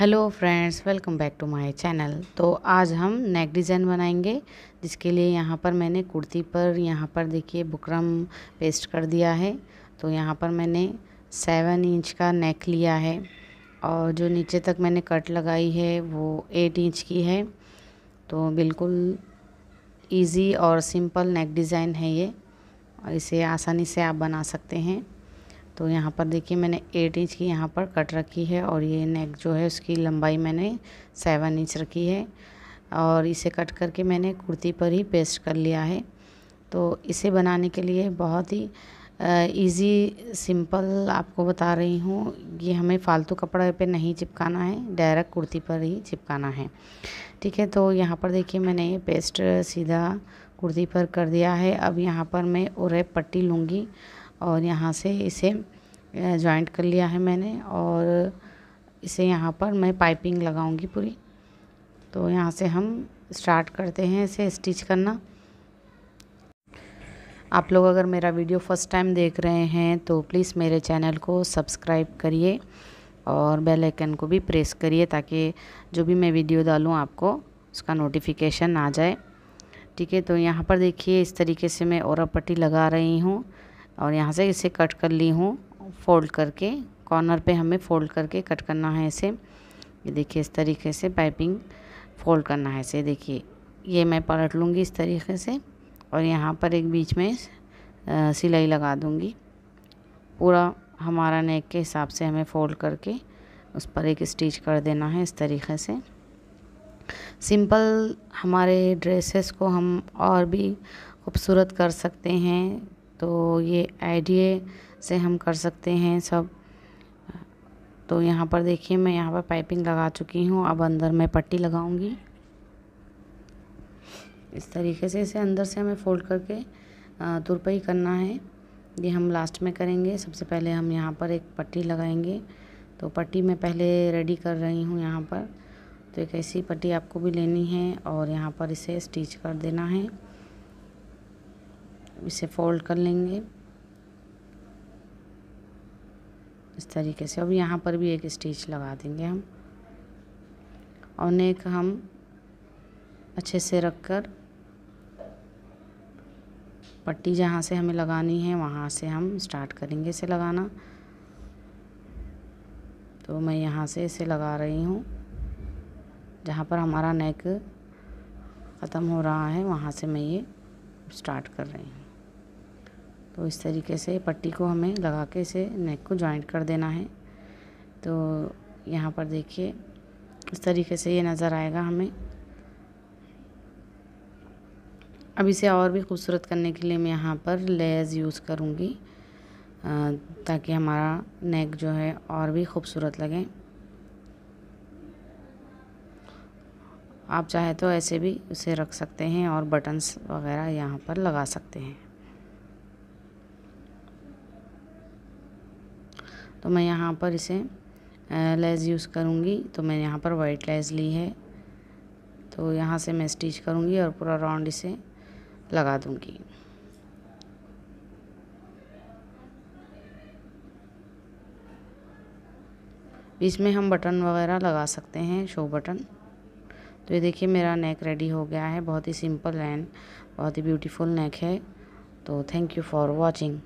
hello friends welcome back to my channel तो आज हम नेक डिज़ाइन बनाएंगे जिसके लिए यहाँ पर मैंने कुर्ती पर यहाँ पर देखिए बुकरम पेस्ट कर दिया है तो यहाँ पर मैंने सेवन इंच का नेक लिया है और जो नीचे तक मैंने कट लगाई है वो एट इंच की है तो बिल्कुल इजी और सिंपल नेक डिज़ाइन है ये और इसे आसानी से आप बना सकते हैं तो यहाँ पर देखिए मैंने एट इंच की यहाँ पर कट रखी है और ये नेक जो है उसकी लंबाई मैंने सेवन इंच रखी है और इसे कट करके मैंने कुर्ती पर ही पेस्ट कर लिया है तो इसे बनाने के लिए बहुत ही इजी सिंपल आपको बता रही हूँ ये हमें फालतू कपड़े पे नहीं चिपकाना है डायरेक्ट कुर्ती पर ही चिपकाना है ठीक है तो यहाँ पर देखिए मैंने ये पेस्ट सीधा कुर्ती पर कर दिया है अब यहाँ पर मैं और पट्टी लूँगी और यहाँ से इसे जॉइंट कर लिया है मैंने और इसे यहाँ पर मैं पाइपिंग लगाऊंगी पूरी तो यहाँ से हम स्टार्ट करते हैं इसे स्टिच करना आप लोग अगर मेरा वीडियो फर्स्ट टाइम देख रहे हैं तो प्लीज़ मेरे चैनल को सब्सक्राइब करिए और बेल आइकन को भी प्रेस करिए ताकि जो भी मैं वीडियो डालूँ आपको उसका नोटिफिकेशन आ जाए ठीक है तो यहाँ पर देखिए इस तरीके से मैं और पट्टी लगा रही हूँ और यहाँ से इसे कट कर ली हूँ फोल्ड करके कॉर्नर पे हमें फोल्ड करके कट करना है इसे ये देखिए इस तरीके से पाइपिंग फोल्ड करना है इसे देखिए ये मैं पलट लूँगी इस तरीके से और यहाँ पर एक बीच में सिलाई लगा दूँगी पूरा हमारा नेक के हिसाब से हमें फोल्ड करके उस पर एक स्टिच कर देना है इस तरीके से सिंपल हमारे ड्रेसेस को हम और भी खूबसूरत कर सकते हैं तो ये आइडिए से हम कर सकते हैं सब तो यहाँ पर देखिए मैं यहाँ पर पाइपिंग लगा चुकी हूँ अब अंदर मैं पट्टी लगाऊंगी इस तरीके से इसे अंदर से हमें फोल्ड करके तुरपाई करना है ये हम लास्ट में करेंगे सबसे पहले हम यहाँ पर एक पट्टी लगाएंगे तो पट्टी मैं पहले रेडी कर रही हूँ यहाँ पर तो एक ऐसी पट्टी आपको भी लेनी है और यहाँ पर इसे स्टिच कर देना है इसे फोल्ड कर लेंगे इस तरीके से अब यहाँ पर भी एक स्टिच लगा देंगे हम और नेक हम अच्छे से रख कर पट्टी जहाँ से हमें लगानी है वहाँ से हम स्टार्ट करेंगे इसे लगाना तो मैं यहाँ से इसे लगा रही हूँ जहाँ पर हमारा नेक ख़त्म हो रहा है वहाँ से मैं ये स्टार्ट कर रही हूँ तो इस तरीके से पट्टी को हमें लगा के इसे नेक को जॉइंट कर देना है तो यहाँ पर देखिए इस तरीके से ये नज़र आएगा हमें अब इसे और भी खूबसूरत करने के लिए मैं यहाँ पर लेयर्स यूज़ करूँगी ताकि हमारा नेक जो है और भी खूबसूरत लगे आप चाहे तो ऐसे भी उसे रख सकते हैं और बटन्स वगैरह यहाँ पर लगा सकते हैं तो मैं यहाँ पर इसे लेस यूज़ करूँगी तो मैंने यहाँ पर वाइट लेस ली है तो यहाँ से मैं स्टिच करूँगी और पूरा राउंड इसे लगा दूँगी इसमें हम बटन वगैरह लगा सकते हैं शो बटन तो ये देखिए मेरा नेक रेडी हो गया है बहुत ही सिंपल एंड बहुत ही ब्यूटीफुल नेक है तो थैंक यू फॉर वॉचिंग